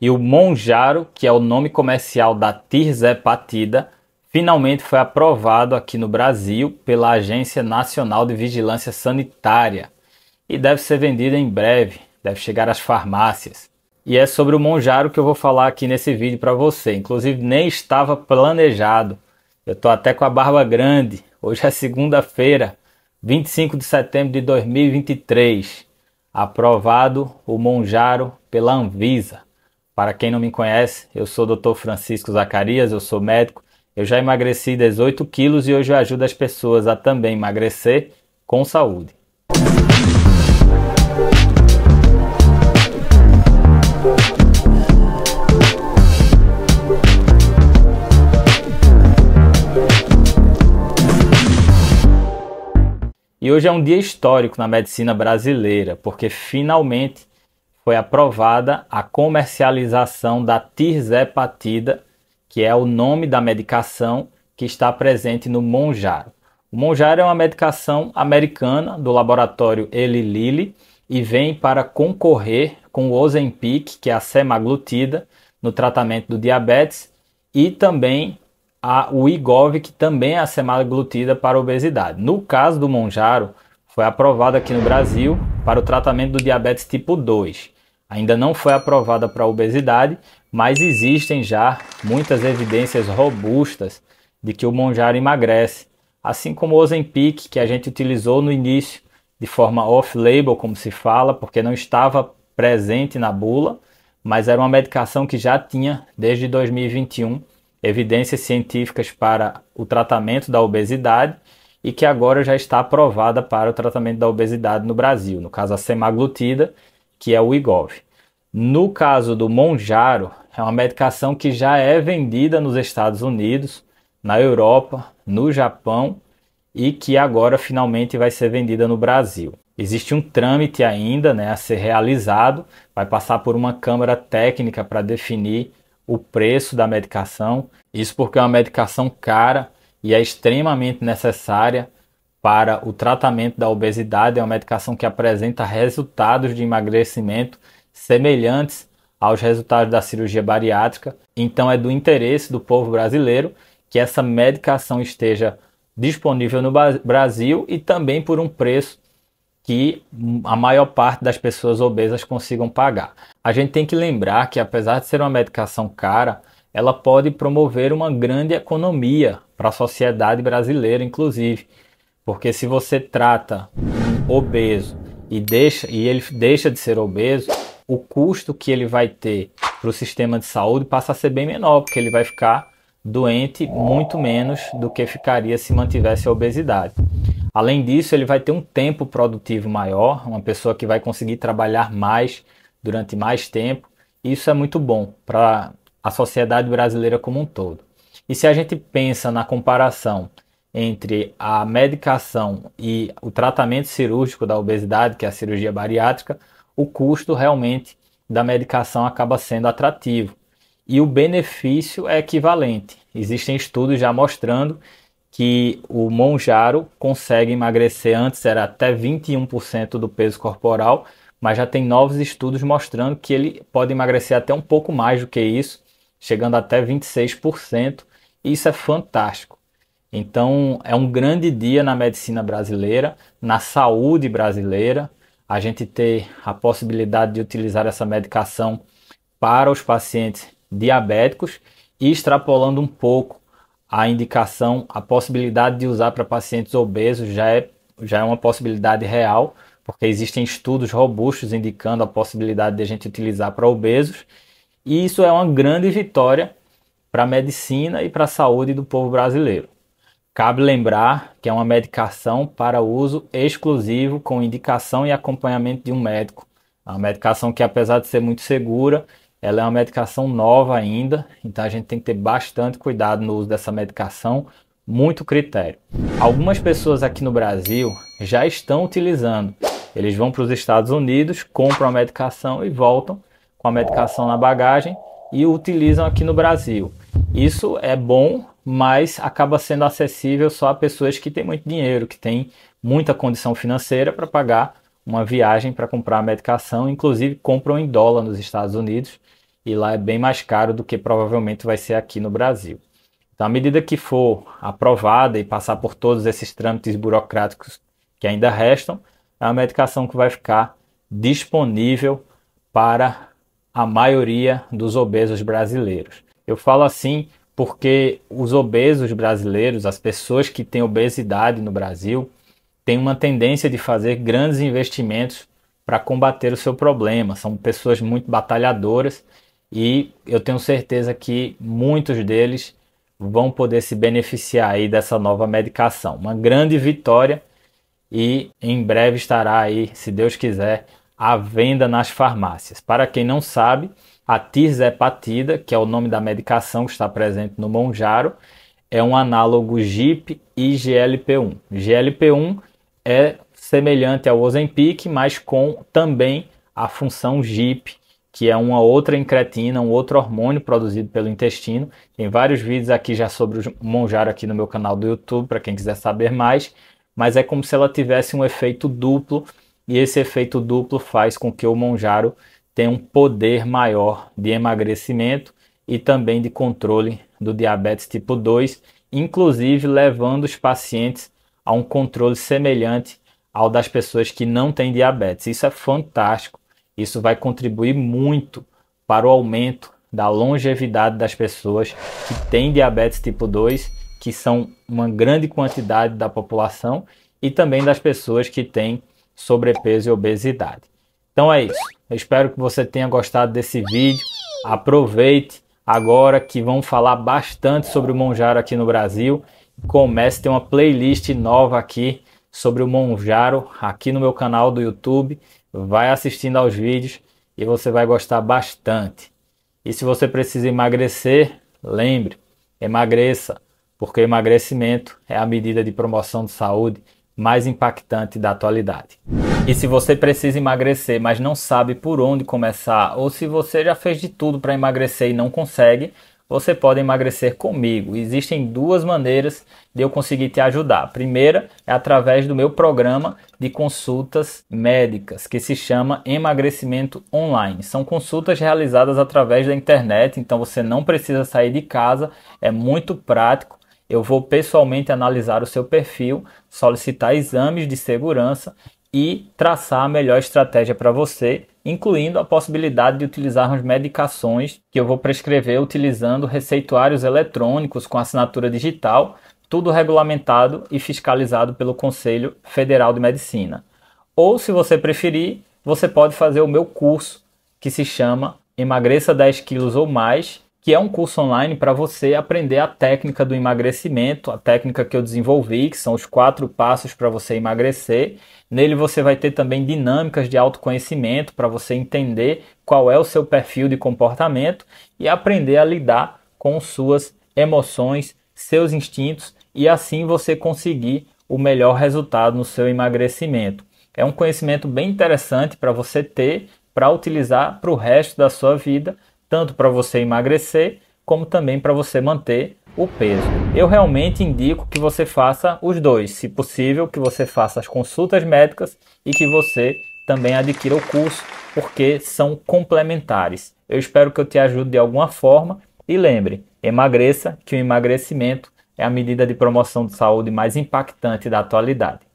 e o Monjaro, que é o nome comercial da tirzepatida, finalmente foi aprovado aqui no Brasil pela Agência Nacional de Vigilância Sanitária e deve ser vendido em breve, deve chegar às farmácias. E é sobre o Monjaro que eu vou falar aqui nesse vídeo para você. Inclusive, nem estava planejado. Eu estou até com a barba grande. Hoje é segunda-feira, 25 de setembro de 2023. Aprovado o Monjaro pela Anvisa. Para quem não me conhece, eu sou o Dr. Francisco Zacarias, eu sou médico. Eu já emagreci 18 quilos e hoje eu ajudo as pessoas a também emagrecer com saúde. E hoje é um dia histórico na medicina brasileira, porque finalmente foi aprovada a comercialização da tirzepatida, que é o nome da medicação que está presente no Monjaro. O Monjaro é uma medicação americana do laboratório Eli Lilly e vem para concorrer com o Ozempic, que é a semaglutida, no tratamento do diabetes e também a, o Igov, que também é a semaglutida para obesidade. No caso do Monjaro, foi aprovado aqui no Brasil para o tratamento do diabetes tipo 2. Ainda não foi aprovada para obesidade, mas existem já muitas evidências robustas de que o monjaro emagrece, assim como o Ozempic, que a gente utilizou no início de forma off-label, como se fala, porque não estava presente na bula, mas era uma medicação que já tinha desde 2021 evidências científicas para o tratamento da obesidade e que agora já está aprovada para o tratamento da obesidade no Brasil, no caso a semaglutida, que é o Igov. No caso do Monjaro, é uma medicação que já é vendida nos Estados Unidos, na Europa, no Japão e que agora finalmente vai ser vendida no Brasil. Existe um trâmite ainda né, a ser realizado, vai passar por uma câmara técnica para definir o preço da medicação. Isso porque é uma medicação cara e é extremamente necessária para o tratamento da obesidade é uma medicação que apresenta resultados de emagrecimento semelhantes aos resultados da cirurgia bariátrica. Então é do interesse do povo brasileiro que essa medicação esteja disponível no Brasil e também por um preço que a maior parte das pessoas obesas consigam pagar. A gente tem que lembrar que apesar de ser uma medicação cara, ela pode promover uma grande economia para a sociedade brasileira, inclusive porque se você trata um obeso e deixa e ele deixa de ser obeso, o custo que ele vai ter para o sistema de saúde passa a ser bem menor, porque ele vai ficar doente muito menos do que ficaria se mantivesse a obesidade. Além disso, ele vai ter um tempo produtivo maior, uma pessoa que vai conseguir trabalhar mais durante mais tempo. Isso é muito bom para a sociedade brasileira como um todo. E se a gente pensa na comparação entre a medicação e o tratamento cirúrgico da obesidade, que é a cirurgia bariátrica, o custo realmente da medicação acaba sendo atrativo e o benefício é equivalente. Existem estudos já mostrando que o Monjaro consegue emagrecer antes era até 21% do peso corporal, mas já tem novos estudos mostrando que ele pode emagrecer até um pouco mais do que isso, chegando até 26%. isso é fantástico. Então, é um grande dia na medicina brasileira, na saúde brasileira, a gente ter a possibilidade de utilizar essa medicação para os pacientes diabéticos e extrapolando um pouco a indicação, a possibilidade de usar para pacientes obesos já é, já é uma possibilidade real, porque existem estudos robustos indicando a possibilidade de a gente utilizar para obesos, e isso é uma grande vitória para a medicina e para a saúde do povo brasileiro. Cabe lembrar que é uma medicação para uso exclusivo com indicação e acompanhamento de um médico. É uma medicação que, apesar de ser muito segura, ela é uma medicação nova ainda, então a gente tem que ter bastante cuidado no uso dessa medicação, muito critério. Algumas pessoas aqui no Brasil já estão utilizando. Eles vão para os Estados Unidos, compram a medicação e voltam com a medicação na bagagem e utilizam aqui no Brasil. Isso é bom, mas acaba sendo acessível só a pessoas que têm muito dinheiro, que têm muita condição financeira para pagar uma viagem para comprar a medicação, inclusive compram em dólar nos Estados Unidos e lá é bem mais caro do que provavelmente vai ser aqui no Brasil. Então, à medida que for aprovada e passar por todos esses trâmites burocráticos que ainda restam, é uma medicação que vai ficar disponível para a maioria dos obesos brasileiros. Eu falo assim porque os obesos brasileiros, as pessoas que têm obesidade no Brasil, têm uma tendência de fazer grandes investimentos para combater o seu problema. São pessoas muito batalhadoras e eu tenho certeza que muitos deles vão poder se beneficiar aí dessa nova medicação. Uma grande vitória e em breve estará aí, se Deus quiser, à venda nas farmácias. Para quem não sabe, a tirzepatida, que é o nome da medicação que está presente no Monjaro, é um análogo GIP e GLP-1. GLP-1 é semelhante ao Ozempic, mas com também a função GIP, que é uma outra incretina, um outro hormônio produzido pelo intestino. Tem vários vídeos aqui já sobre o Monjaro aqui no meu canal do YouTube, para quem quiser saber mais. Mas é como se ela tivesse um efeito duplo, e esse efeito duplo faz com que o Monjaro tem um poder maior de emagrecimento e também de controle do diabetes tipo 2, inclusive levando os pacientes a um controle semelhante ao das pessoas que não têm diabetes. Isso é fantástico. Isso vai contribuir muito para o aumento da longevidade das pessoas que têm diabetes tipo 2, que são uma grande quantidade da população, e também das pessoas que têm sobrepeso e obesidade. Então é isso. Eu espero que você tenha gostado desse vídeo. Aproveite agora que vão falar bastante sobre o Monjaro aqui no Brasil. Comece a ter uma playlist nova aqui sobre o Monjaro aqui no meu canal do YouTube. Vai assistindo aos vídeos e você vai gostar bastante. E se você precisa emagrecer, lembre, emagreça, porque emagrecimento é a medida de promoção de saúde mais impactante da atualidade. E se você precisa emagrecer, mas não sabe por onde começar, ou se você já fez de tudo para emagrecer e não consegue, você pode emagrecer comigo. Existem duas maneiras de eu conseguir te ajudar. A primeira é através do meu programa de consultas médicas, que se chama Emagrecimento Online. São consultas realizadas através da internet, então você não precisa sair de casa, é muito prático eu vou pessoalmente analisar o seu perfil, solicitar exames de segurança e traçar a melhor estratégia para você, incluindo a possibilidade de utilizarmos medicações que eu vou prescrever utilizando receituários eletrônicos com assinatura digital, tudo regulamentado e fiscalizado pelo Conselho Federal de Medicina. Ou, se você preferir, você pode fazer o meu curso que se chama Emagreça 10 quilos ou mais que é um curso online para você aprender a técnica do emagrecimento, a técnica que eu desenvolvi, que são os quatro passos para você emagrecer. Nele você vai ter também dinâmicas de autoconhecimento para você entender qual é o seu perfil de comportamento e aprender a lidar com suas emoções, seus instintos e assim você conseguir o melhor resultado no seu emagrecimento. É um conhecimento bem interessante para você ter, para utilizar para o resto da sua vida tanto para você emagrecer como também para você manter o peso. Eu realmente indico que você faça os dois, se possível, que você faça as consultas médicas e que você também adquira o curso, porque são complementares. Eu espero que eu te ajude de alguma forma e lembre, emagreça, que o emagrecimento é a medida de promoção de saúde mais impactante da atualidade.